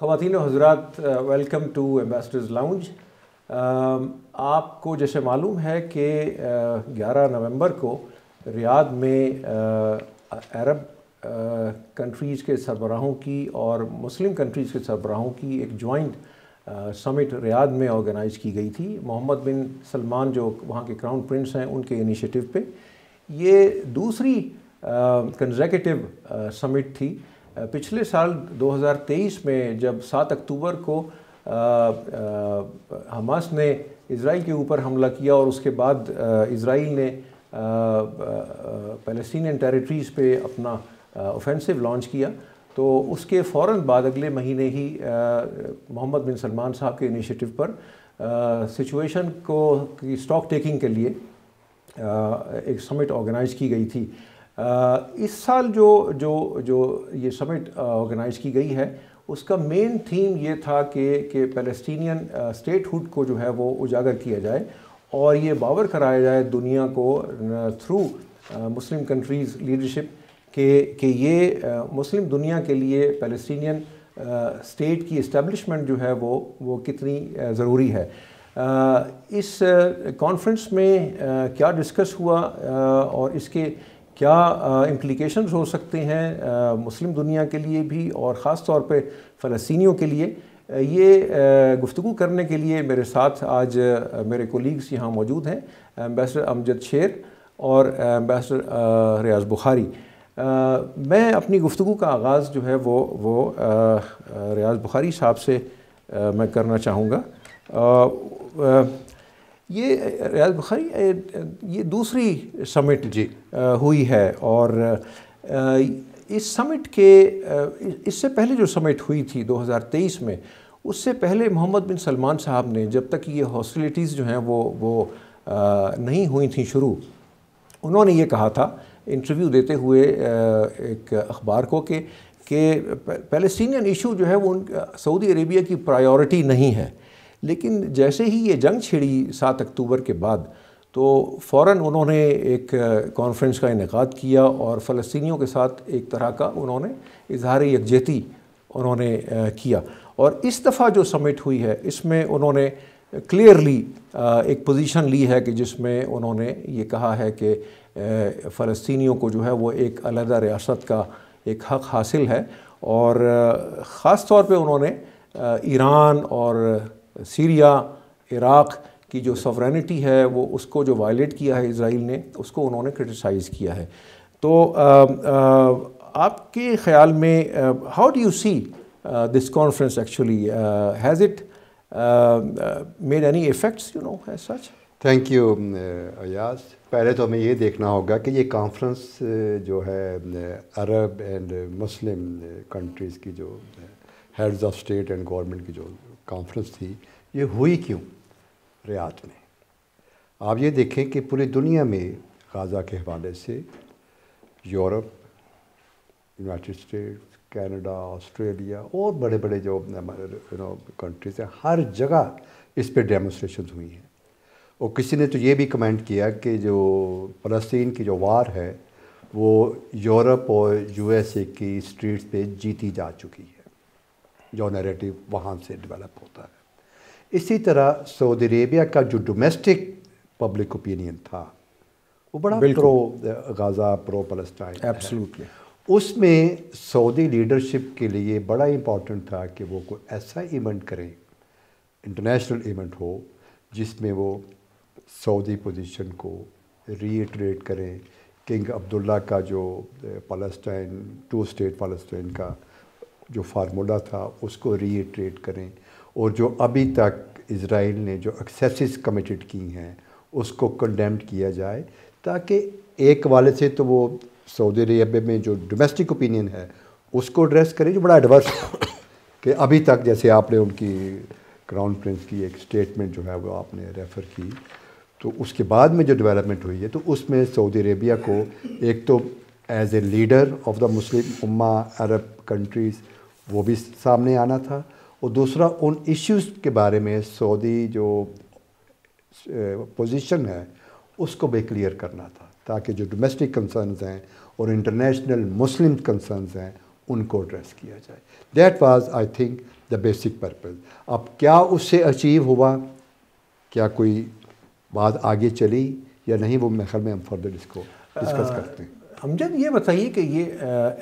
खातिन हजरात welcome to ambassadors lounge आपको जैसे मालूम है कि ग्यारह नवंबर को रियाद में अरब कंट्रीज़ के सरबराहों की और मुस्लिम कंट्रीज़ के सरबराहों की एक जॉइंट समिट रियाद में ऑर्गेनाइज़ की गई थी मोहम्मद बिन सलमान जो वहाँ के क्राउन प्रिंस हैं उनके इनिशिएटिव पे ये दूसरी कंजर्केटिव समिट थी पिछले साल 2023 में जब 7 अक्टूबर को हमास ने इसराइल के ऊपर हमला किया और उसके बाद इसराइल ने पैलेस्टीनियन टेरिटरीज़ पे अपना ऑफेंसिव लॉन्च किया तो उसके फ़ौर बाद अगले महीने ही मोहम्मद बिन सलमान साहब के इनिशिएटिव पर सिचुएशन को स्टॉक टेकिंग के लिए आ, एक समिट ऑर्गेनाइज की गई थी इस साल जो जो जो ये समिट ऑर्गेनाइज़ की गई है उसका मेन थीम ये था कि कि स्टेट स्टेटहुड को जो है वो उजागर किया जाए और ये बावर कराया जाए दुनिया को थ्रू मुस्लिम कंट्रीज़ लीडरशिप के कि ये मुस्लिम दुनिया के लिए पैलेस्टीनियन स्टेट की इस्टेब्लिशमेंट जो है वो वो कितनी ज़रूरी है इस कॉन्फ्रेंस में क्या डिस्कस हुआ और इसके क्या इम्प्लिकेशन हो सकते हैं मुस्लिम दुनिया के लिए भी और ख़ास तौर पर फ़लस्तियों के लिए ये गुफ्तु करने के लिए मेरे साथ आज मेरे कोलीग्स यहाँ मौजूद हैं एम्बेसडर अमजद शेर और एम्बेसडर रियाज बुखारी आ, मैं अपनी गुफ्तु का आगाज़ जो है वो वो रियाज बुखारी साहब से आ, मैं करना चाहूँगा ये रियाज बुखारी ये दूसरी समिट जी हुई है और इस समिट के इससे पहले जो समिट हुई थी 2023 में उससे पहले मोहम्मद बिन सलमान साहब ने जब तक ये हॉस्टिलिटीज़ जो हैं वो वो नहीं हुई थी शुरू उन्होंने ये कहा था इंटरव्यू देते हुए एक अखबार को कि पैलेस्टीनियन इशू जो है वो सऊदी अरेबिया की प्रायोरिटी नहीं है लेकिन जैसे ही ये जंग छिड़ी सात अक्टूबर के बाद तो फ़ौर उन्होंने एक कॉन्फ्रेंस का इनका किया और फ़लस्तियों के साथ एक तरह का उन्होंने इजहार यकजहती उन्होंने किया और इस दफ़ा जो समिट हुई है इसमें उन्होंने क्लियरली एक पोजीशन ली है कि जिसमें उन्होंने ये कहा है कि फ़लस्तियों को जो है वो एक अलहदा रियासत का एक हक़ हासिल है और ख़ास तौर पे उन्होंने ईरान और सीरिया इराक़ की जो सॉवरेनिटी है वो उसको जो वायलेट किया है इसराइल ने उसको उन्होंने क्रिटिसाइज़ किया है तो आ, आ, आपके ख्याल में how do you see this conference actually has it made any effects you know है सच थैंक यू अयाज पहले तो हमें ये देखना होगा कि ये कॉन्फ्रेंस जो है अरब एंड मुस्लिम कंट्रीज़ की जो heads of state and government की जो कॉन्फ्रेंस थी ये हुई क्यों रियात में आप ये देखें कि पूरी दुनिया में गाज़ा के हवाले से Europe United States Canada Australia और बड़े बड़े जो यू नो कंट्रीज हैं हर जगह इस पर डेमोस्ट्रेशन हुई हैं और किसी ने तो ये भी कमेंट किया कि जो फ़लस्तीन की जो वार है वो यूरोप और यूएसए की स्ट्रीट्स पे जीती जा चुकी है जो नरेटिव वहाँ से डेवलप होता है इसी तरह सऊदी अरेबिया का जो डोमेस्टिक पब्लिक ओपिनियन था वो बड़ा pro Gaza pro Palestine absolutely उसमें सऊदी लीडरशिप के लिए बड़ा इम्पॉर्टेंट था कि वो कोई ऐसा इवेंट करें इंटरनेशनल इवेंट हो जिसमें वो सऊदी पोजीशन को रीट्रेट करें किंग अब्दुल्ला का जो पलस्टाइन टू स्टेट पलस्टाइन का जो फार्मूला था उसको रीट्रेट करें और जो अभी तक इसराइल ने जो एक्सेस कमिटेड की हैं उसको कंडेम किया जाए ताकि एक वाले से तो वो सऊदी अरब में जो डोमेस्टिक ओपिनियन है उसको एड्रेस करें जो बड़ा एडवर्स कि अभी तक जैसे आपने उनकी क्राउन प्रिंस की एक स्टेटमेंट जो है वो आपने रेफ़र की तो उसके बाद में जो डेवलपमेंट हुई है तो उसमें सऊदी अरेबिया को एक तो as a leader of the Muslim उम्मा अरब कंट्रीज़ वो भी सामने आना था और दूसरा उन इश्यूज़ के बारे में सऊदी जो पोजीशन है उसको भी क्लियर करना था ताकि जो डोमेस्टिक कंसर्न्स हैं और इंटरनेशनल मुस्लिम कंसर्न्स हैं उनको एड्रेस किया जाए that was I think the basic purpose अब क्या उससे अचीव हुआ क्या कोई बात आगे चली या नहीं वो मैं में हम फर्दर इसको डिस्कस करते हैं हम जब ये बताइए कि ये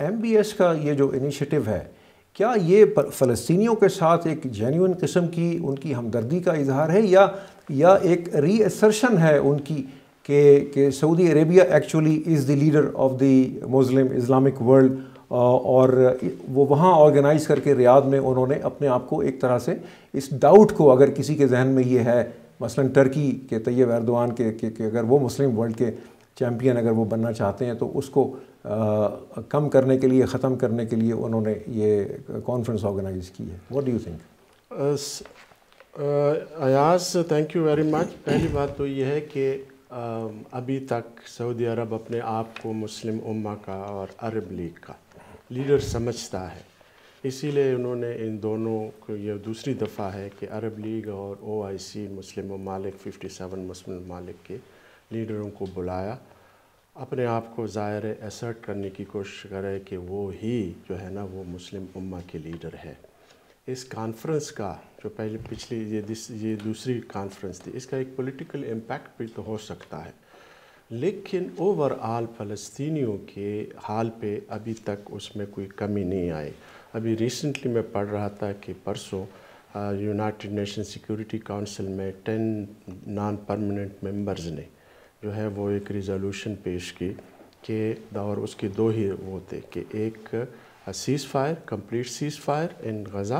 एम बी एस का ये जो इनिशिएटिव है क्या ये फ़लस्तियों के साथ एक जेन्यून किस्म की उनकी हमदर्दी का इजहार है या या एक रीअसर्शन है उनकी के के Saudi Arabia actually is the leader of the Muslim Islamic world और वो वहाँ ऑर्गेनाइज़ करके रियाद में उन्होंने अपने आप को एक तरह से इस डाउट को अगर किसी के जहन में ये है मसलन टर्की के तैयब एरदवान के, के, के अगर वो मुस्लिम वर्ल्ड के चैम्पियन अगर वो बनना चाहते हैं तो उसको कम करने के लिए ख़त्म करने के लिए उन्होंने ये कॉन्फ्रेंस ऑर्गेनाइज की है what do you think Ayaz thank you very much पहली बात तो ये है कि अभी तक सऊदी अरब अपने आप को मुस्लिम उम्मा का और अरब लीग का लीडर समझता है इसीलिए उन्होंने इन दोनों को यह दूसरी दफ़ा है कि अरब लीग और ओ आई सी मुस्लिम ममालिक 57 मुस्लिम ममालिक के लीडरों को बुलाया अपने आप को ज़ाहिर एसर्ट करने की कोशिश करें कि वो ही जो है ना वो मुस्लिम उम्मा के लीडर है इस कॉन्फ्रेंस का जो पहले पिछली ये दिस ये दूसरी कॉन्फ्रेंस थी इसका एक पॉलिटिकल इम्पैक्ट भी तो हो सकता है लेकिन ओवरऑल फ़लस्तियों के हाल पे अभी तक उसमें कोई कमी नहीं आई अभी रिसेंटली मैं पढ़ रहा था कि परसों यूनाइटेड नेशन सिक्योरिटी काउंसिल में टेन नॉन परमानेंट मेंबर्स ने जो है वो एक रिजोल्यूशन पेश की कि और उसके दो ही वो थे कि एक cease fire complete cease fire in Gaza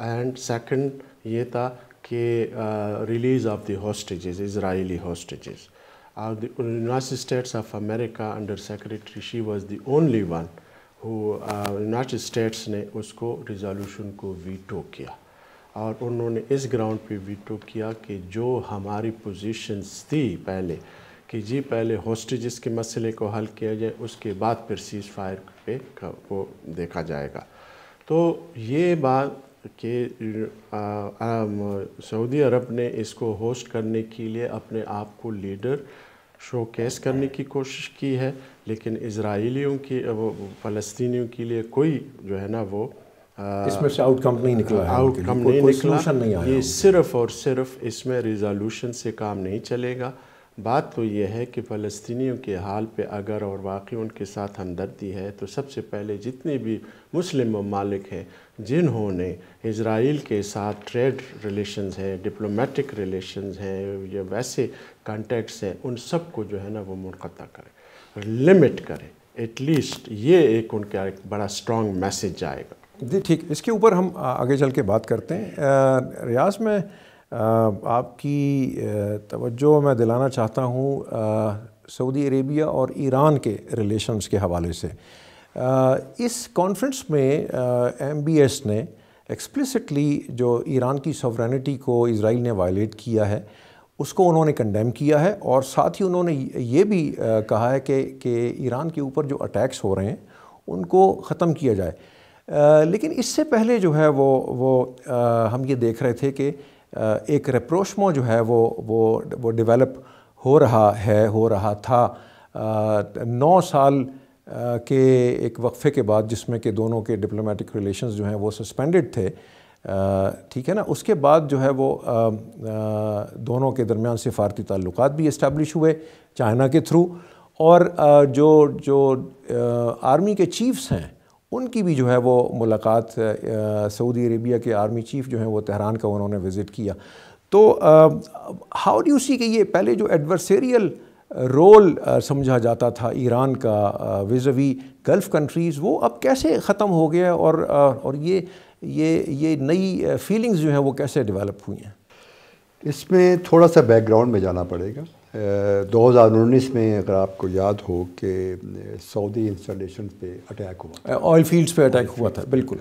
and second ये था कि release of the Israeli hostage of the States of America under secretary she was was only one one who States uh, ने उसको resolution को veto किया और उन्होंने इस ग्राउंड पे वीटो किया कि जो हमारी पोजीशंस थी पहले कि जी पहले हॉस्टेजिस के मसले को हल किया जाए उसके बाद फिर सीज फायर पे वो देखा जाएगा तो ये बात कि सऊदी अरब ने इसको होस्ट करने के लिए अपने आप को लीडर शोकेस करने की कोशिश की है लेकिन इसराइलियों की वो फ़लस्तीनियों के लिए कोई जो है ना वो इसमें से आउटकम नहीं निकला आउटकम नहीं निकला नहीं आया ये सिर्फ और सिर्फ इसमें रिजोल्यूशन से काम नहीं चलेगा बात तो यह है कि फ़लस्तनी के हाल पर अगर और वाकई उनके साथ हमदर्दी है तो सबसे पहले जितने भी मुस्लिम ममालिक हैं जिन्होंने इसराइल के साथ ट्रेड रिलेशन हैं डिप्लोमेटिक रिलेशन हैं या वैसे कॉन्टैक्ट्स हैं उन सब को जो है ना वो मुनक़ा करें लिमिट करें एटलीस्ट ये एक उनका एक बड़ा स्ट्रॉन्ग मैसेज जाएगा जी ठीक इसके ऊपर हम आगे चल के बात करते हैं रियाज में आपकी तवज्जो मैं दिलाना चाहता हूँ सऊदी अरेबिया और ईरान के रिलेशंस के हवाले से इस कॉन्फ्रेंस में एम बी एस ने एक्सप्लिसिटली जो ईरान की सॉवरेनिटी को इसराइल ने वायलेट किया है उसको उन्होंने कंडेम किया है और साथ ही उन्होंने ये भी कहा है कि कि ईरान के ऊपर जो अटैक्स हो रहे हैं उनको ख़त्म किया जाए लेकिन इससे पहले जो है वो वो हम ये देख रहे थे कि एक रेप्रोशमो जो है वो वो वो डेवलप हो रहा है हो रहा था नौ साल के एक वक्फ़े के बाद जिसमें कि दोनों के डिप्लोमेटिक रिलेशंस जो हैं वो सस्पेंडेड थे ठीक है ना उसके बाद जो है वो आ, आ, दोनों के दरमियान सिफारती ताल्लुक भी इस्टबलिश हुए चाइना के थ्रू और आ, जो जो आर्मी के चीफ्स हैं उनकी भी जो है वो मुलाकात सऊदी अरेबिया के आर्मी चीफ़ जो हैं वो तहरान का उन्होंने विज़िट किया तो हाउ डू सी कि ये पहले जो एडवर्सरियल रोल समझा जाता था ईरान का विजवी गल्फ़ कंट्रीज़ वो अब कैसे ख़त्म हो गया और और ये ये ये नई फीलिंग्स जो हैं वो कैसे डेवलप हुई हैं इसमें थोड़ा सा बैकग्राउंड में जाना पड़ेगा 2019 में अगर आपको याद हो कि सऊदी इंस्टॉलेशन पे अटैक हुआ ऑयल फील्ड्स पे अटैक हुआ था बिल्कुल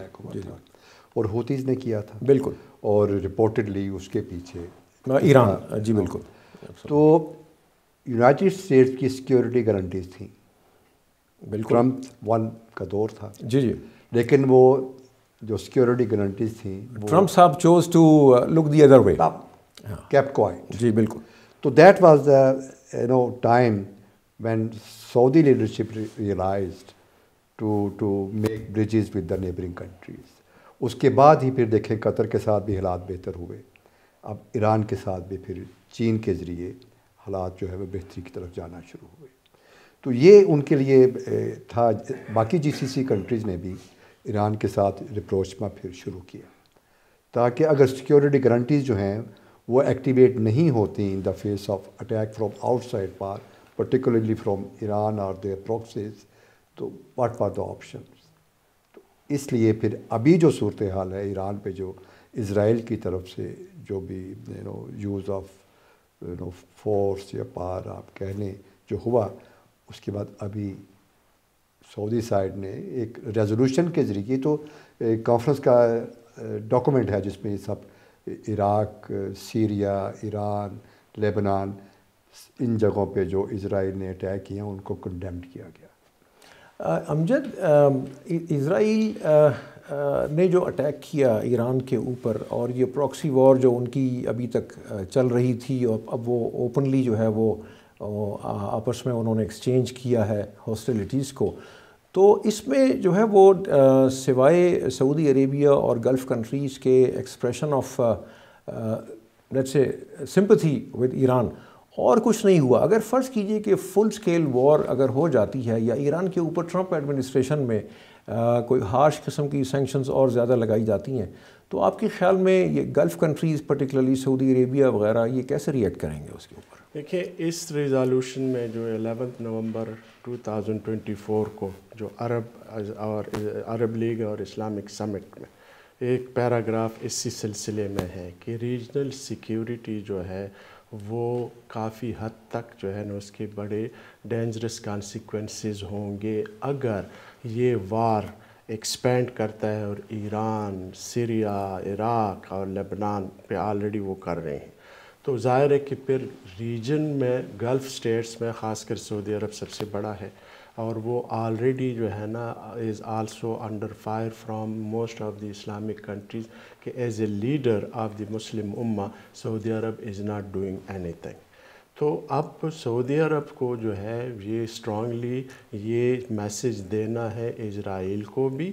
और होतीज ने किया था बिल्कुल और रिपोर्टेडली उसके पीछे हाँ, ईरान हाँ। जी बिल्कुल हाँ। तो यूनाइटेड स्टेट्स की सिक्योरिटी गारंटीज थी बिल्कुल वन का दौर था जी जी लेकिन वो जो सिक्योरिटी गारंटीज थी ट्रम्प साहब chose to look the other way kept quiet जी बिल्कुल तो that was do no time time Saudi leadership realise to to to to with the neighbouring countries उसके बाद ही फिर देखें कतर के साथ भी हालात बेहतर हुए अब ईरान के साथ भी फिर चीन के ज़रिए हालात जो है वह बेहतरी की तरफ जाना शुरू हुए तो ये उनके लिए था बाकी जी सी सी कंट्रीज़ ने भी ईरान के साथ रिप्रोचमा फिर शुरू किया ताकि अगर सिक्योरिटी गारंटीज़ जो हैं वो एक्टिवेट नहीं होती in the face of attack from outside पार पर्टिकुलरली फ्रॉम ईरान और their proxies what are are the option तो इसलिए फिर अभी जो सूरत हाल है ईरान पे जो इसराइल की तरफ से जो भी you know use of you know force या पार आप कह लें जो हुआ उसके बाद अभी सऊदी साइड ने एक रेजोल्यूशन के ज़रिए तो कॉन्फ्रेंस का डॉक्यूमेंट uh, है जिसमें सब इराक सीरिया ईरान लेबनान इन जगहों पे जो इसराइल ने अटैक किया उनको कंडेम किया गया अमजद इसराइल ने जो अटैक किया ईरान के ऊपर और ये प्रॉक्सी वॉर जो उनकी अभी तक चल रही थी और अब वो ओपनली जो है वो आपस में उन्होंने एक्सचेंज किया है हॉस्टिलिटीज़ को तो इसमें जो है वो सिवाय सऊदी अरेबिया और गल्फ़ कंट्रीज़ के एक्सप्रेशन ऑफ लेट्स से सिंपथी विद ईरान और कुछ नहीं हुआ अगर फ़र्ज़ कीजिए कि फुल स्केल वॉर अगर हो जाती है या ईरान के ऊपर ट्रंप एडमिनिस्ट्रेशन में आ, कोई हार्श किस्म की सेंक्शंस और ज़्यादा लगाई जाती हैं तो आपके ख्याल में ये Gulf countries particularly Saudi Arabia वगैरह ये कैसे रिएक्ट करेंगे उसके ऊपर देखिए इस रिज़ॉल्यूशन में जो एलेवन नवंबर 2024 को जो अरब और अरब लीग और इस्लामिक समिट में एक पैराग्राफ इसी सिलसिले में है कि रीजनल सिक्योरिटी जो है वो काफ़ी हद तक जो है ना उसके बड़े डेंजरस कॉन्सिक्वेंसेस होंगे अगर ये वार एक्सपेंड करता है और ईरान सीरिया इराक और लेबनान पे ऑलरेडी वो कर रहे हैं तो ज़ाहिर है कि फिर रीजन में गल्फ़ स्टेट्स में खासकर सऊदी अरब सबसे बड़ा है और वो ऑलरेडी जो है ना is also under fire from most of the Islamic countries कि as a leader of the Muslim उम्मा Saudi Arab is not doing anything तो अब सऊदी अरब को जो है ये स्ट्रांगली ये मैसेज देना है इज़राइल को भी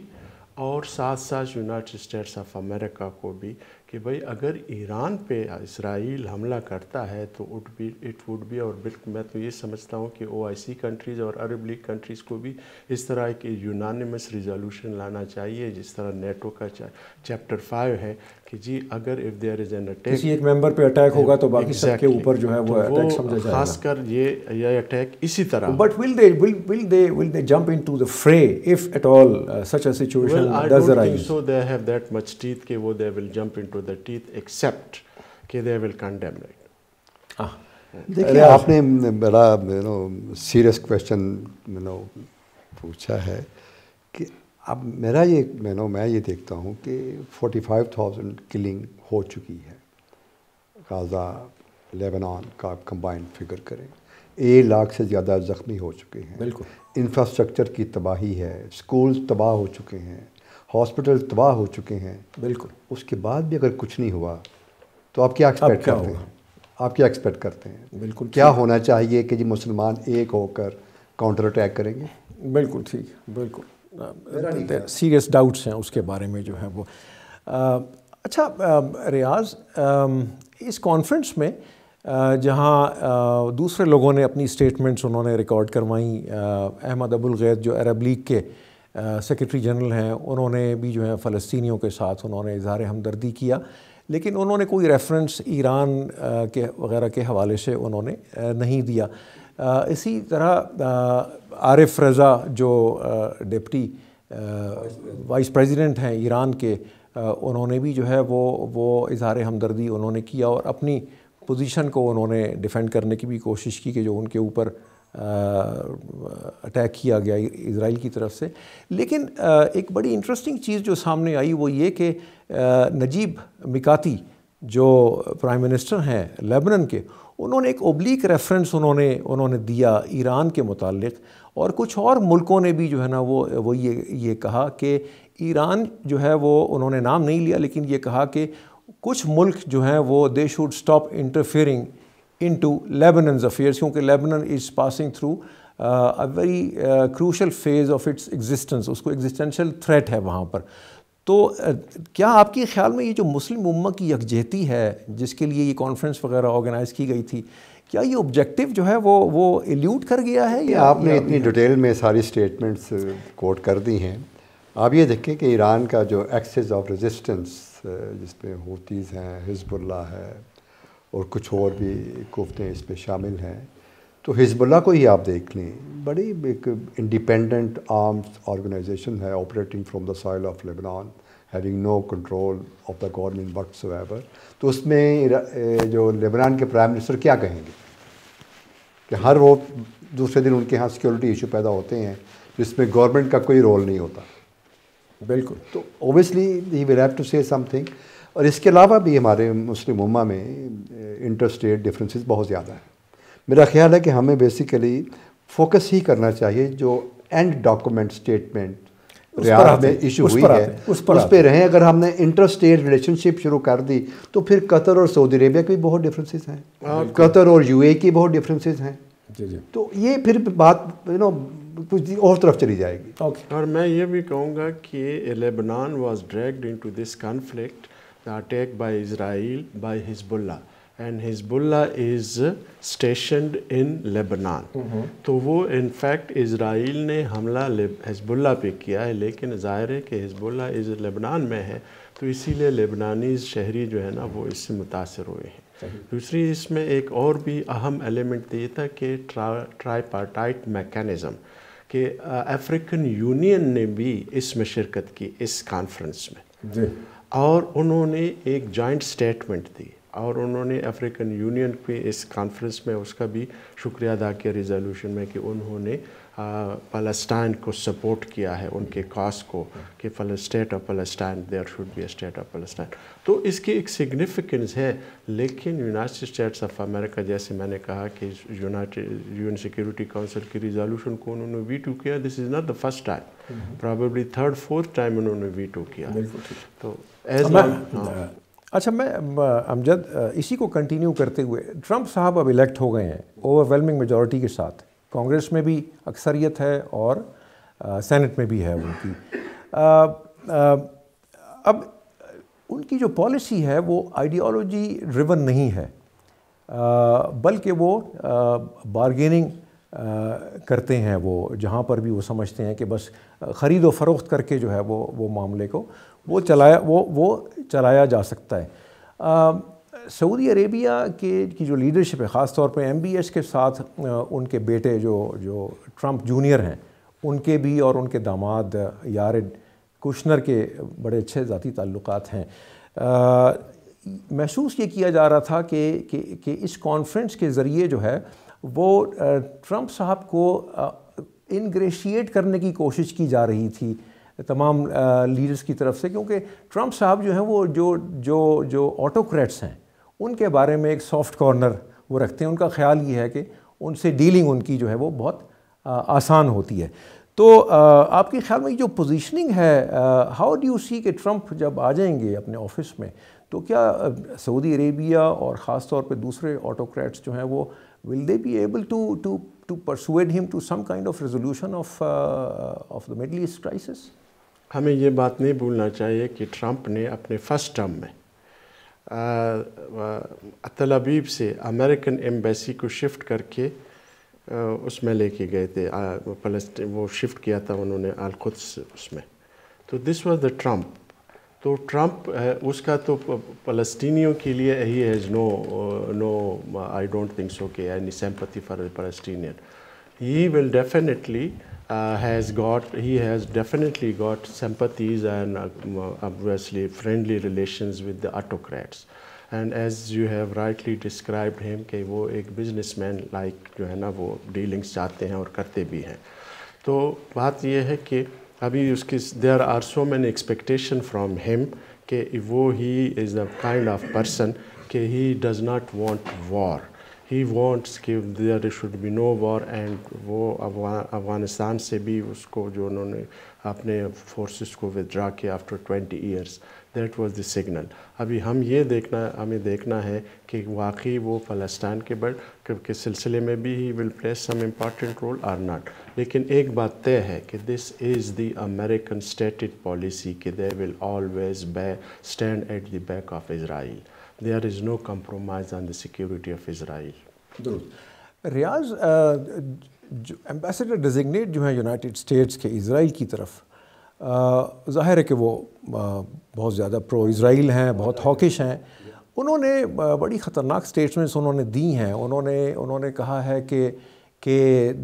और साथ साथ यूनाइटेड स्टेट्स ऑफ अमेरिका को भी कि भाई अगर ईरान पे इसराइल हमला करता है तो उट बी इट वुड बी और बिल्कुल मैं तो ये समझता हूँ कि ओ कंट्रीज़ और अरब लीग कंट्रीज़ को भी इस तरह एक यूनानिमस रिजोल्यूशन लाना चाहिए जिस तरह नेटो का चैप्टर फाइव है कि जी अगर if there is an attack किसी एक मेंबर पे अटैक होगा तो बाकी exactly, सबके ऊपर जो है वो तो अटैक समझा जाएगा खासकर ये ये अटैक इसी तरह but will they will will they will they jump into the fray if at all such a situation well, I does don't arise. think so. They have वो they will jump into the teeth except कि they will condemn it. Ah. देखिए आपने बड़ा you know serious question you know पूछा है कि अब मेरा ये यू नो मैं ये देखता हूँ कि 45,000 किलिंग हो चुकी है गाज़ा लेबनान का आप कंबाइंड फिगर करें एक लाख से ज़्यादा ज़ख्मी हो चुके हैं बिल्कुल इंफ्रास्ट्रक्चर की तबाही है स्कूल तबाह हो चुके हैं हॉस्पिटल तबाह हो चुके हैं बिल्कुल उसके बाद भी अगर कुछ नहीं हुआ तो आप क्या एक्सपेक्ट करते हैं आप क्या एक्सपेक्ट करते हैं बिल्कुल क्या होना चाहिए कि जी मुसलमान एक होकर काउंटर अटैक करेंगे बिल्कुल ठीक बिल्कुल सीरियस डाउट्स हैं उसके बारे में जो है वो आ, अच्छा रियाज इस कॉन्फ्रेंस में जहाँ दूसरे लोगों ने अपनी स्टेटमेंट्स उन्होंने रिकॉर्ड करवाई अहमद अबुल गैद जो अरब लीग के सेक्रेटरी जनरल हैं उन्होंने भी जो है फ़लस्तियों के साथ उन्होंने इजहार हमदर्दी किया लेकिन उन्होंने कोई रेफरेंस ईरान के वगैरह के हवाले से उन्होंने नहीं दिया इसी तरह आरिफ रज़ा जो डिप्टी वाइस प्रेसिडेंट हैं ईरान के उन्होंने भी जो है वो वो इजहार हमदर्दी उन्होंने किया और अपनी पोजीशन को उन्होंने डिफेंड करने की भी कोशिश की कि जो उनके ऊपर अटैक किया गया इसराइल की तरफ से लेकिन एक बड़ी इंटरेस्टिंग चीज़ जो सामने आई वो ये कि नजीब मिकाती जो प्राइम मिनिस्टर हैं लेबनन के उन्होंने एक ओब्लिक रेफरेंस उन्होंने उन्होंने दिया ईरान के मुतालिक और कुछ और मुल्कों ने भी जो है ना वो वो ये ये कहा कि ईरान जो है वो उन्होंने नाम नहीं लिया लेकिन ये कहा कि कुछ मुल्क जो हैं वो they should stop interfering into Lebanon's affairs क्योंकि Lebanon is passing through uh, a very uh, crucial phase of its existence उसको existential threat है वहाँ पर तो uh, क्या आपके ख्याल में ये जो मुस्लिम उम्मा की यकजहती है जिसके लिए ये कॉन्फ्रेंस वगैरह ऑर्गेनाइज़ की गई थी क्या ये ऑब्जेक्टिव जो है वो वो एल्यूट कर गया है या आपने या इतनी डिटेल में सारी स्टेटमेंट्स कोट uh, कर दी हैं आप ये देखें कि ईरान का जो एक्सेस ऑफ रेजिस्टेंस जिसमें होतीज़ हैं हिजबुल्ला है और कुछ और भी कोफ्तें इस पर शामिल हैं तो हिजबुल्ला को ही आप देख लें बड़ी एक इंडिपेंडेंट आर्म्स ऑर्गेनाइजेशन है operating from the soil of Lebanon having no control of the government whatsoever तो उसमें जो लेबनान के प्राइम मिनिस्टर क्या कहेंगे कि हर वो दूसरे दिन उनके यहाँ सिक्योरिटी इशू पैदा होते हैं जिसमें गवर्नमेंट का कोई रोल नहीं होता बिल्कुल तो obviously he will have to say something और इसके अलावा भी हमारे मुस्लिम उमा में इंटर स्टेट डिफरेंसेस बहुत ज़्यादा हैं मेरा ख्याल है कि हमें बेसिकली फोकस ही करना चाहिए जो एंड डॉक्यूमेंट स्टेटमेंट में इशू हुई है उस पर, उस पर रहें अगर हमने इंटर स्टेट रिलेशनशिप शुरू कर दी तो फिर कतर और सऊदी अरेबिया के भी बहुत डिफरेंसेस हैं हाँ, हाँ, कतर और यू की बहुत डिफरेंसेज हैं जी तो ये फिर बात यू नो कुछ और तरफ चली जाएगी okay. और मैं ये भी कहूँगा कि Lebanon was dragged into this conflict attack by Israel by Hezbollah and Hezbollah is stationed in Lebanon. Mm-hmm. तो वो in fact इसराइल ने हमला हिजबुल्ला पे किया है लेकिन ज़ाहिर है कि हिजबुल्ला इस लेबनान में है तो इसीलिए लेबनानी शहरी जो है ना वो इससे मुतासर हुए हैं दूसरी इसमें एक और भी अहम एलिमेंट ये था कि ट्रा ट्राईपार्टाइट मैकेनिज़्म कि अफ्रीकन यूनियन ने भी इसमें शिरकत की इस कॉन्फ्रेंस में और उन्होंने एक जॉइंट स्टेटमेंट दी और उन्होंने अफ्रीकन यूनियन पे इस कॉन्फ्रेंस में उसका भी शुक्रिया अदा किया रिजोल्यूशन में कि उन्होंने पलस्टाइन को सपोर्ट किया है उनके काज को कि state of Palestine there should be state of Palestine तो इसकी एक सिग्निफिकेंस है लेकिन यूनाइटेड स्टेट्स ऑफ अमेरिका जैसे मैंने कहा कि यूनाइटेड यूएन सिक्योरिटी काउंसिल की रिजोल्यूशन को उन्होंने वी टू किया this is not the first time probably third fourth time उन्होंने वी टू किया तो एज हाँ। अच्छा मैं अमजद इसी को कंटिन्यू करते हुए ट्रंप साहब अब इलेक्ट हो गए हैं ओवरवेलमिंग मेजोरिटी के साथ कांग्रेस में भी अक्सरियत है और सेनेट में भी है उनकी आ, आ, अब उनकी जो पॉलिसी है वो आइडियोलॉजी ड्रिवन नहीं है बल्कि वो बारगेनिंग करते हैं वो जहाँ पर भी वो समझते हैं कि बस ख़रीद व फरोख्त करके जो है वो वो मामले को वो चलाया वो वो चलाया जा सकता है सऊदी अरेबिया के की जो लीडरशिप है ख़ास तौर पर एम के साथ उनके बेटे जो जो ट्रंप जूनियर हैं उनके भी और उनके दामाद यार कुशनर के बड़े अच्छे ज़ाती ताल्लुक हैं महसूस ये किया जा रहा था कि कि, कि इस कॉन्फ्रेंस के ज़रिए जो है वो ट्रंप साहब को इनग्रेशिएट करने की कोशिश की जा रही थी तमाम लीडर्स की तरफ से क्योंकि ट्रंप साहब जो हैं वो जो जो जो ऑटोक्रेट्स हैं उनके बारे में एक सॉफ्ट कॉर्नर वो रखते हैं उनका ख्याल ये है कि उनसे डीलिंग उनकी जो है वो बहुत आसान होती है तो आपके ख्याल में जो पोजीशनिंग है हाउ डू यू सी कि ट्रंप जब आ जाएंगे अपने ऑफिस में तो क्या सऊदी अरेबिया और ख़ास तौर पे दूसरे ऑटोक्रेट्स जो हैं वो will they be able to to to persuade him to some kind of resolution of of the Middle East crisis हमें ये बात नहीं भूलना चाहिए कि ट्रंप ने अपने फर्स्ट टर्म में तलबीब से अमेरिकन एम्बेसी को शिफ्ट करके उसमें लेके गए थे फलस्ती वो शिफ्ट किया था उन्होंने से उसमें तो दिस वाज द ट्रंप तो ट्रंप उसका तो फलस्तनीों के लिए he has no no I don't think so के any sympathy for Palestinian he will definitely uh, has got he has definitely got sympathies and uh, obviously friendly relations with the autocrats and as you have rightly described him ke wo a businessman like jo hai dealing, wo dealings chahte hain aur karte bhi hain to baat ye there are so many expectations from him ke he is the kind of person ke he does not want war he wants कि there should be no war and वो अफगानिस्तान से भी उसको जो उन्होंने अपने forces को withdraw किया after twenty years that was the signal अभी हम ये देखना हमें देखना है कि वाकई वो फ़लस्तान के बट के सिलसिले में भी he will play some important role or not लेकिन एक बात तय है कि this is the American stated policy कि they will always be stand at the back of Israel there is no compromise on the security of Israel. दुरुस्त रियाज ambassador designate जो हैं यूनाइटेड स्टेट्स के इसराइल की तरफ ज़ाहिर है कि वो बहुत ज़्यादा प्रो इसराइल हैं बहुत हॉकिश हैं उन्होंने बड़ी ख़तरनाक स्टेटमेंट्स उन्होंने दी हैं उन्होंने उन्होंने कहा है कि कि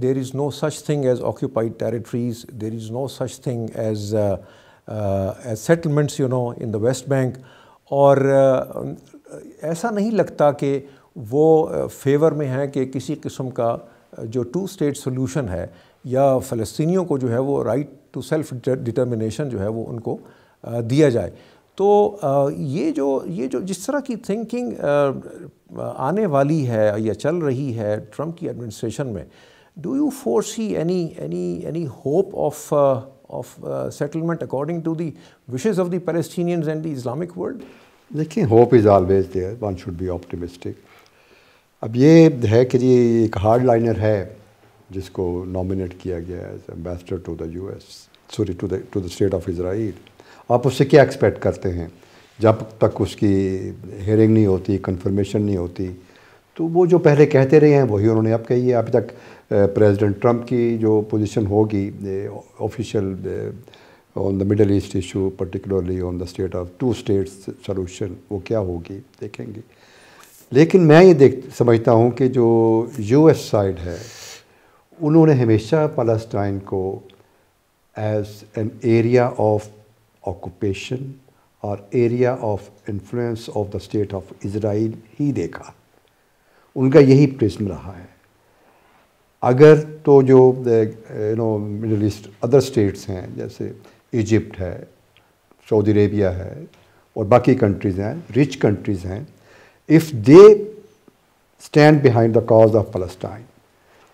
there is no such thing as occupied territories there is no such thing as as settlements you know in the West Bank और ऐसा नहीं लगता कि वो फेवर में हैं कि किसी किस्म का जो टू स्टेट सोलूशन है या फ़लस्तियों को जो है वो राइट टू सेल्फ़ डिटर्मिनेशन जो है वो उनको दिया जाए तो ये जो ये जो जिस तरह की थिंकिंग आने वाली है या चल रही है ट्रम्प की एडमिनिस्ट्रेशन में do you foresee any any any hope of of settlement according to the wishes of the Palestinians and the Islamic world देखिए hope is always there one should be optimistic अब ये है कि ये एक hard liner है जिसको nominate किया गया as ambassador to the U S sorry to the to the state of Israel आप उससे क्या एक्सपेक्ट करते हैं जब तक उसकी हेयरिंग नहीं होती कंफर्मेशन नहीं होती तो वो जो पहले कहते रहे हैं वही उन्होंने अब कही है अभी तक प्रेसिडेंट ट्रंप की जो पोजीशन होगी official on the Middle East issue particularly on the state of two states solution वो क्या होगी देखेंगे लेकिन मैं ये देख समझता हूँ कि जो यू एस साइड है उन्होंने हमेशा पलस्टाइन को as an area of occupation और area of influence of the state of Israel ही देखा उनका यही प्रश्न रहा है अगर तो जो you know Middle East other states हैं जैसे इजिप्ट है सऊदी अरेबिया है और बाकी कंट्रीज़ हैं रिच कंट्रीज़ हैं if they stand behind the cause of Palestine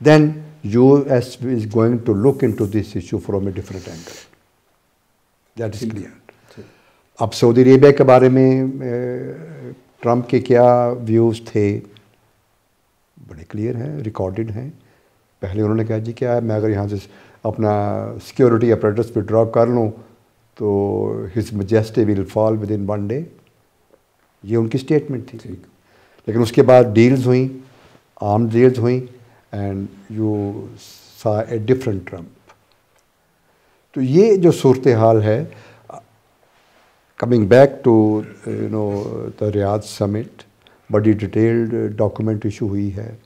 then U S is going to look into this issue from a different angle that is clear अब Saudi Arabia के बारे में Trump के क्या views थे बड़े clear हैं recorded हैं पहले उन्होंने कहा जी क्या है मैं अगर यहाँ से अपना सिक्योरिटी अपरेटस पर ड्रॉप कर लूँ तो his majesty will fall within one day ये उनकी स्टेटमेंट थी ठीक लेकिन उसके बाद डील्स हुई आर्म डील्स हुई and you saw a different Trump तो ये जो सूरत हाल है coming back to you know the Riyadh summit बड़ी डिटेल्ड डॉक्यूमेंट इशू हुई है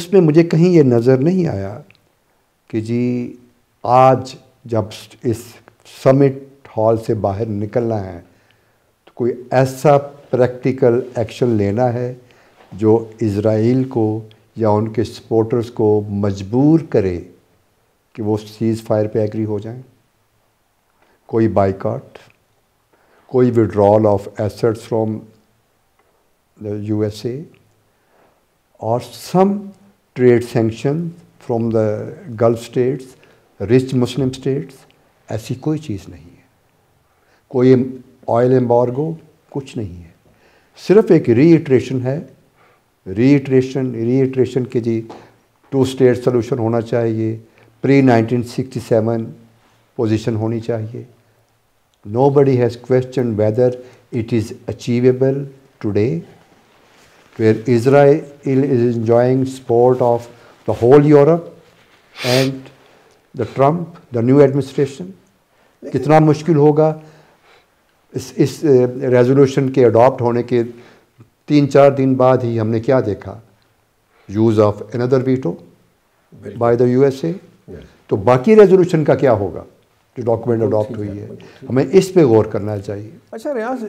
उसमें मुझे कहीं ये नज़र नहीं आया कि जी आज जब इस समिट हॉल से बाहर निकलना है तो कोई ऐसा प्रैक्टिकल एक्शन लेना है जो इसराइल को या उनके सपोर्टर्स को मजबूर करे कि वो सीज़ फायर पे एग्री हो जाएं कोई बाइकॉट कोई withdrawal of assets from the USA और some trade sanction from the Gulf states rich Muslim states ऐसी कोई चीज़ नहीं है कोई ऑयल एम्बार्गो कुछ नहीं है सिर्फ एक रीइट्रेशन है रीइट्रेशन रीइट्रेशन के जी टू स्टेट सोल्यूशन होना चाहिए प्री 1967 पोजीशन होनी चाहिए nobody has question whether it is achievable today where Israel is enjoying support of the whole Europe and the Trump, the new administration. कितना मुश्किल होगा इस इस रेजोल्यूशन के अडॉप्ट होने के तीन चार दिन बाद ही हमने क्या देखा use of another veto by the USA तो बाकी रेजोल्यूशन का क्या होगा जो डॉक्यूमेंट अडॉप्ट हुई है हमें इस पे गौर करना चाहिए अच्छा रियाज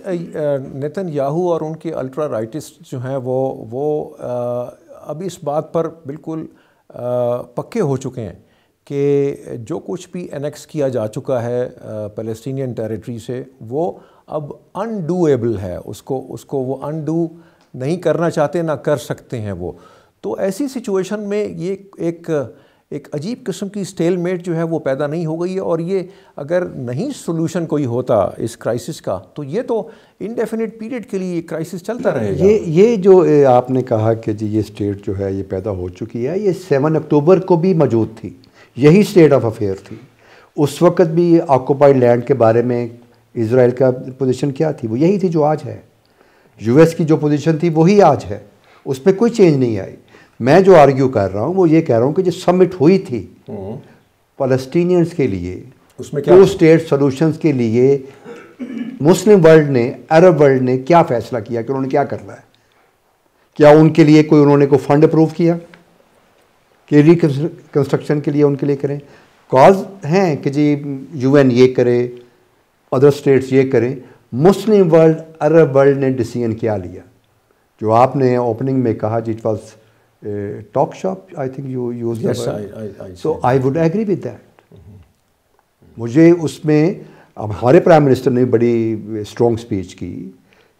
नितिन याहू और उनके अल्ट्रा राइटिस्ट जो हैं वो वो अभी इस बात पर बिल्कुल पक्के हो चुके हैं कि जो कुछ भी एनेक्स किया जा चुका है पैलेस्टीनियन टेरिटरी से वो अब अनडूएबल है उसको उसको वो अनडू नहीं करना चाहते ना कर सकते हैं वो तो ऐसी सिचुएशन में ये एक एक अजीब किस्म की स्टेलमेट जो है वो पैदा नहीं हो गई है और ये अगर नहीं सोल्यूशन कोई होता इस क्राइसिस का तो ये तो इनडेफिनेट पीरियड के लिए क्राइसिस चलता रहेगा ये ये जो आपने कहा कि जी ये स्टेट जो है ये पैदा हो चुकी है ये सेवन अक्टूबर को भी मौजूद थी यही स्टेट ऑफ अफेयर थी उस वक्त भी ऑक्यूपाइड लैंड के बारे में इसराइल का पोजिशन क्या थी वो यही थी जो आज है यूएस की जो पोजीशन थी वही आज है उस पर कोई चेंज नहीं आई मैं जो आर्ग्यू कर रहा हूँ वो ये कह रहा हूँ कि जो समिट हुई थी फलस्टीनियंस हम्म। के लिए उसमें क्या टू स्टेट सोल्यूशंस के लिए मुस्लिम वर्ल्ड ने अरब वर्ल्ड ने क्या फैसला किया कि उन्होंने क्या करना है क्या उनके लिए कोई उन्होंने को फंड अप्रूव किया कि रिकन्स्ट्रक्शन के लिए उनके लिए करें कॉज हैं कि जी यूएन ये करे अदर स्टेट्स ये करें मुस्लिम वर्ल्ड अरब वर्ल्ड ने डिसीजन क्या लिया जो आपने ओपनिंग में कहा जी it was uh, talk shop, I think you use yes, the word. I, I, I so I would agree with that. मुझे उसमें अब हमारे प्राइम मिनिस्टर ने बड़ी स्ट्रॉन्ग uh, स्पीच की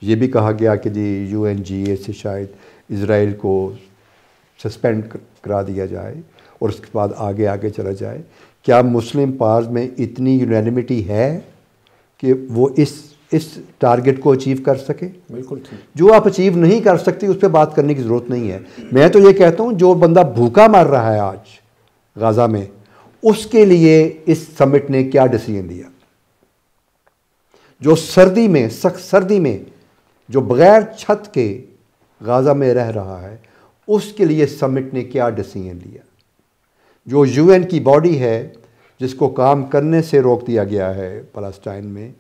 ये भी कहा गया कि जी यू एन जी ए से शायद इसराइल को सस्पेंड करा दिया जाए और उसके बाद आगे आगे चला जाए क्या मुस्लिम पार्ज में इतनी यूनानिमिटी है कि वो इस इस टारगेट को अचीव कर सके बिल्कुल ठीक जो आप अचीव नहीं कर सकते उस पर बात करने की ज़रूरत नहीं है मैं तो ये कहता हूँ जो बंदा भूखा मर रहा है आज गाज़ा में उसके लिए इस समिट ने क्या डिसीजन दिया जो सर्दी में सख्त सर्दी में जो बगैर छत के गाज़ा में रह रहा है उसके लिए समिट ने क्या डिसीजन लिया जो यूएन की बॉडी है जिसको काम करने से रोक दिया गया है पलास्टाइन में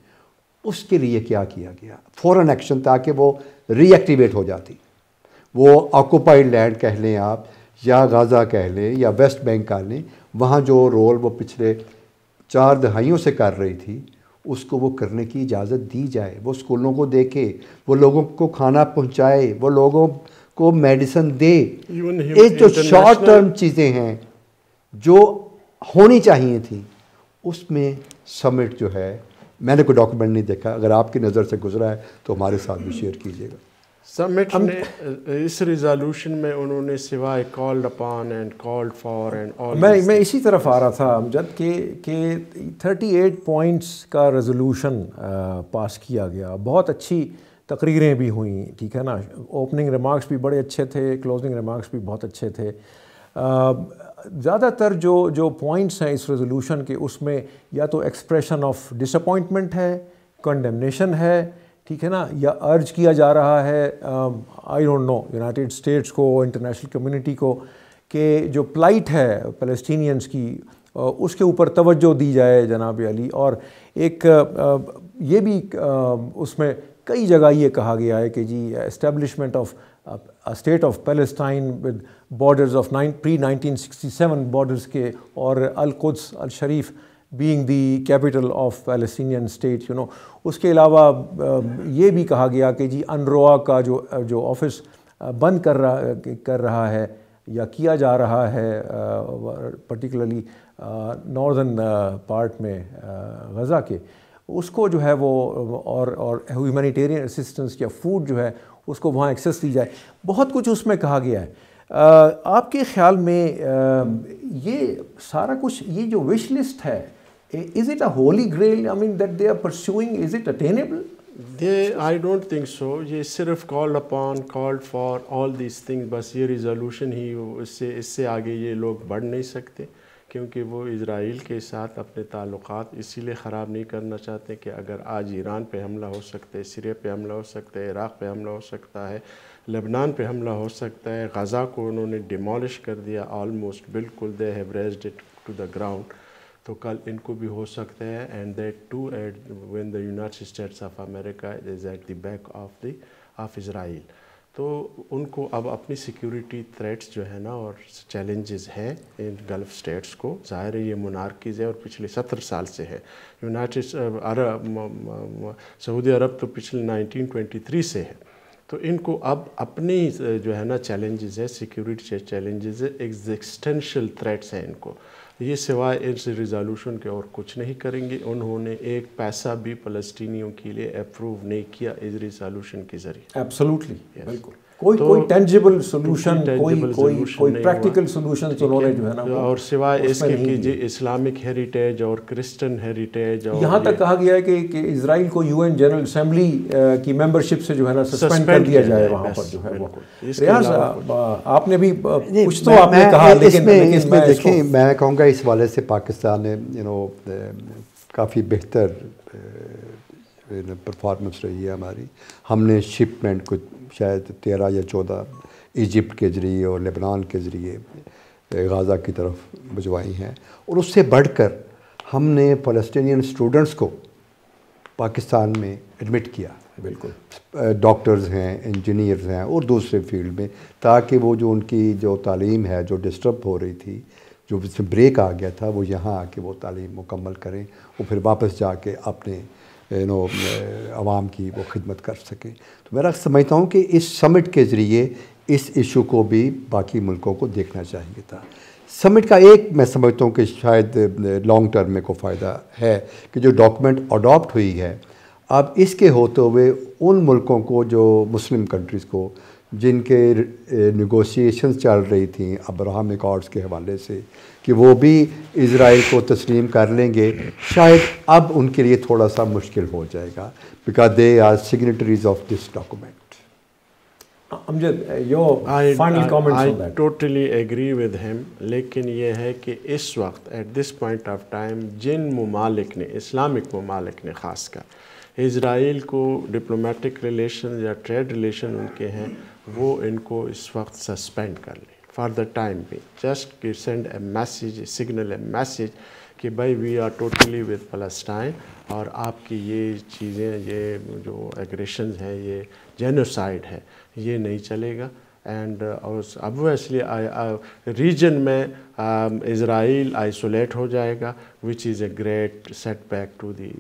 उसके लिए क्या किया गया फ़ौर एक्शन ताकि वो रीएक्टिवेट हो जाती वो ऑक्यूपाइड लैंड कह लें आप या गाज़ा कह लें या वेस्ट बैंक कह लें वहाँ जो रोल वो पिछले चार दहाइयों से कर रही थी उसको वो करने की इजाज़त दी जाए वो स्कूलों को देखे वो लोगों को खाना पहुँचाए वो लोगों को मेडिसन दे ये जो शॉर्ट टर्म चीज़ें हैं जो होनी चाहिए थी उसमें समिट जो है मैंने कोई डॉक्यूमेंट नहीं देखा अगर आपकी नज़र से गुजरा है तो हमारे साथ भी शेयर कीजिएगा समिट ने इस रिजोल्यूशन में उन्होंने सिवाय called upon and called for and all मैं मैं इसी तरफ आ रहा था अमजद के के 38 पॉइंट्स का रेजोल्यूशन पास किया गया बहुत अच्छी तकरीरें भी हुई ठीक है ना ओपनिंग रिमार्क्स भी बड़े अच्छे थे क्लोजिंग रिमार्क्स भी बहुत अच्छे थे आ, ज़्यादातर जो जो पॉइंट्स हैं इस रेजोल्यूशन के उसमें या तो एक्सप्रेशन ऑफ डिसअपॉइंटमेंट है कंडेमनेशन है ठीक है ना या अर्ज किया जा रहा है I don't know United States को इंटरनेशनल कम्युनिटी को कि जो प्लाइट है फ़लस्तिनियंस की uh, उसके ऊपर तवज्जो दी जाए जनाब अली और एक uh, uh, ये भी उसमें कई जगह ये कहा गया है कि जी establishment of a state of Palestine with borders of nine, pre-1967 borders ke or Al-Quds, Al-Sharif being the capital of Palestinian state, you know. उसके अलावा ये भी कहा गया कि जी अनरोआ का जो जो ऑफिस बंद कर रहा कर रहा है या किया जा रहा है पर्टिकुलरली नॉर्दर्न पार्ट में गज़ा के उसको जो है वो और और ह्यूमैनिटेरियन असिस्टेंस या फूड जो है उसको वहाँ एक्सेस दी जाए बहुत कुछ उसमें कहा गया है आपके ख्याल में ये सारा कुछ ये जो विश लिस्ट है is it a holy grail I mean that they are pursuing is it attainable they I don't think so ये सिर्फ call upon call for all this things बस ये रिजोल्यूशन ही इससे इससे आगे ये लोग बढ़ नहीं सकते क्योंकि वो इसराइल के साथ अपने ताल्लुक इसीलिए ख़राब नहीं करना चाहते कि अगर आज ईरान पे हमला हो सकता है सीरिया पे हमला हो सकता है इराक़ पे हमला हो सकता है लेबनान पे हमला हो सकता है गज़ा को उन्होंने डिमोलिश कर दिया आलमोस्ट बिल्कुल they razed it to the ground तो कल इनको भी हो सकता है and that too at when the United States of America is at the back of the of Israel तो उनको अब अपनी सिक्योरिटी थ्रेट्स जो है ना और चैलेंजेस हैं इन गल्फ स्टेट्स को ज़ाहिर है ये मोनार्कीज़ है और पिछले सत्तर साल से है यूनाइटेड अरब सऊदी अरब तो पिछले 1923 से है तो इनको अब अपनी जो है ना चैलेंजेस है सिक्योरिटी चैलेंजेस है एग्जिस्टेंशियल थ्रेट्स हैं इनको ये सिवाय इस रिज़ोलूशन के और कुछ नहीं करेंगे उन्होंने एक पैसा भी फलस्तनी के लिए अप्रूव नहीं किया इस रिज़ोलूशन के ज़रिए एब्सोलूटली बिल्कुल कोई तो कोई टेंजिबल सोल्यूशन कोई कोई कोई प्रैक्टिकल सोल्यूशन तो उन्होंने जो है ना और सिवाय इसके कि जी इस्लामिक हेरिटेज और क्रिश्चियन हेरिटेज और यहाँ तक कहा गया है कि, कि इसराइल को यूएन जनरल असेंबली की मेंबरशिप से जो है ना सस्पेंड कर दिया जाए वहाँ पर जो है रियाज आपने भी कुछ तो आपने कहा लेकिन इसमें देखें मैं कहूँगा इस वाले से पाकिस्तान ने यू नो काफ़ी बेहतर परफॉर्मेंस रही है हमारी हमने शिपमेंट कुछ शायद तेरह या चौदह इजिप्ट के ज़रिए और लेबनान के ज़रिए गाज़ा की तरफ भिजवाई हैं और उससे बढ़कर हमने फलस्तनी स्टूडेंट्स को पाकिस्तान में एडमिट किया बिल्कुल डॉक्टर्स हैं इंजीनियर्स हैं और दूसरे फील्ड में ताकि वो जो उनकी जो तालीम है जो डिस्टर्ब हो रही थी जो ब्रेक आ गया था वो यहाँ आके वो तालीम मुकम्मल करें और फिर वापस जाके अपने नो आवाम की वो खिदमत कर सकें तो मेरा समझता हूँ कि इस समिट के ज़रिए इस इशू को भी बाकी मुल्कों को देखना चाहिए था समिट का एक मैं समझता हूँ कि शायद लॉन्ग टर्म में को फ़ायदा है कि जो डॉक्यूमेंट अडोप्ट हुई है अब इसके होते हुए उन मुल्कों को जो मुस्लिम कंट्रीज़ को जिनके नगोशिएशन चल रही थी अब्राहम एकॉर्ड्स के हवाले से कि वो भी इसराइल को तस्लीम कर लेंगे शायद अब उनके लिए थोड़ा सा मुश्किल हो जाएगा because they are signatories of this document Amjad, your I, final I, लेकिन ये है कि इस वक्त at this point of time जिन ममालिक ने इस्लामिक ममालिक ने ख़ास कर इसराइल को डिप्लोमेटिक रिलेशन या ट्रेड रिलेशन उनके हैं वो इनको इस वक्त सस्पेंड कर लें for the time being. Just send a message, signal a message कि भाई we are totally with Palestine और आपकी ये चीज़ें ये जो एग्रेशन है ये जेनोसाइड है ये नहीं चलेगा एंड ऑब्वियसली रीजन में इसराइल um, आइसोलेट हो जाएगा which is a great setback to the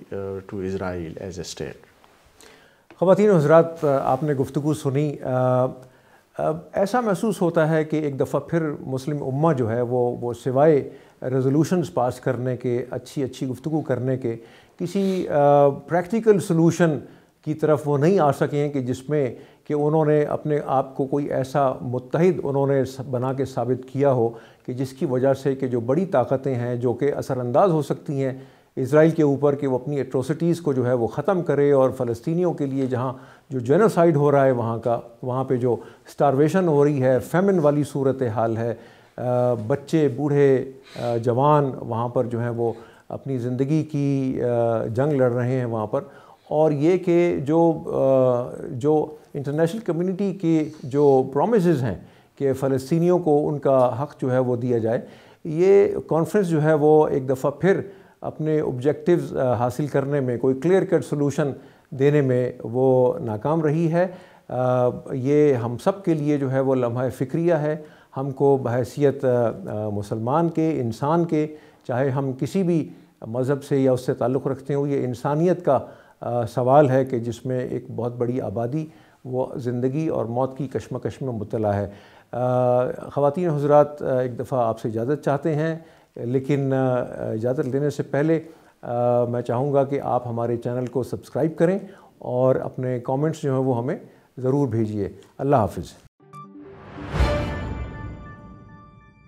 to Israel as a state ख़वान हजरात आपने गुफ्तु सुनी आ, uh, ऐसा महसूस होता है कि एक दफ़ा फिर मुस्लिम उम्मा जो है वो वो सिवाए रेजोलूशन पास करने के अच्छी अच्छी गुफ्तु करने के किसी प्रैक्टिकल सलूशन की तरफ वो नहीं आ सके हैं कि जिसमें कि उन्होंने अपने आप को कोई ऐसा मुतहद उन्होंने बना के साबित किया हो कि जिसकी वजह से कि जो बड़ी ताकतें हैं जो कि असरानंदाज हो सकती हैं इसराइल के ऊपर कि वो अपनी एट्रोसिटीज़ को जो है वो ख़त्म करे और फ़लस्तियों के लिए जहाँ जो जेनोसाइड हो रहा है वहाँ का वहाँ पर जो स्टारवेशन हो रही है फेमिन वाली सूरत हाल है बच्चे बूढ़े जवान वहाँ पर जो है वो अपनी ज़िंदगी की जंग लड़ रहे हैं वहाँ पर और ये कि जो जो इंटरनेशनल कम्युनिटी के जो प्रोमिस हैं कि फ़लस्तियों को उनका हक़ जो है वो दिया जाए ये कॉन्फ्रेंस जो है वो एक दफ़ा फिर अपने ऑब्जेक्टिव्स हासिल करने में कोई क्लियर कट सोलूशन देने में वो नाकाम रही है ये हम सब के लिए जो है वो लम्हा फ़िक्रिया है हमको बहसीत मुसलमान के इंसान के चाहे हम किसी भी मज़हब से या उससे ताल्लुक़ रखते हो ये इंसानियत का सवाल है कि जिसमें एक बहुत बड़ी आबादी वो ज़िंदगी और मौत की कश्मकश में मुबला है ख़वान हजरात एक दफ़ा आपसे इजाज़त चाहते हैं लेकिन इजाज़त लेने से पहले मैं चाहूँगा कि आप हमारे चैनल को सब्सक्राइब करें और अपने कमेंट्स जो हैं वो हमें ज़रूर भेजिए अल्लाह हाफिज़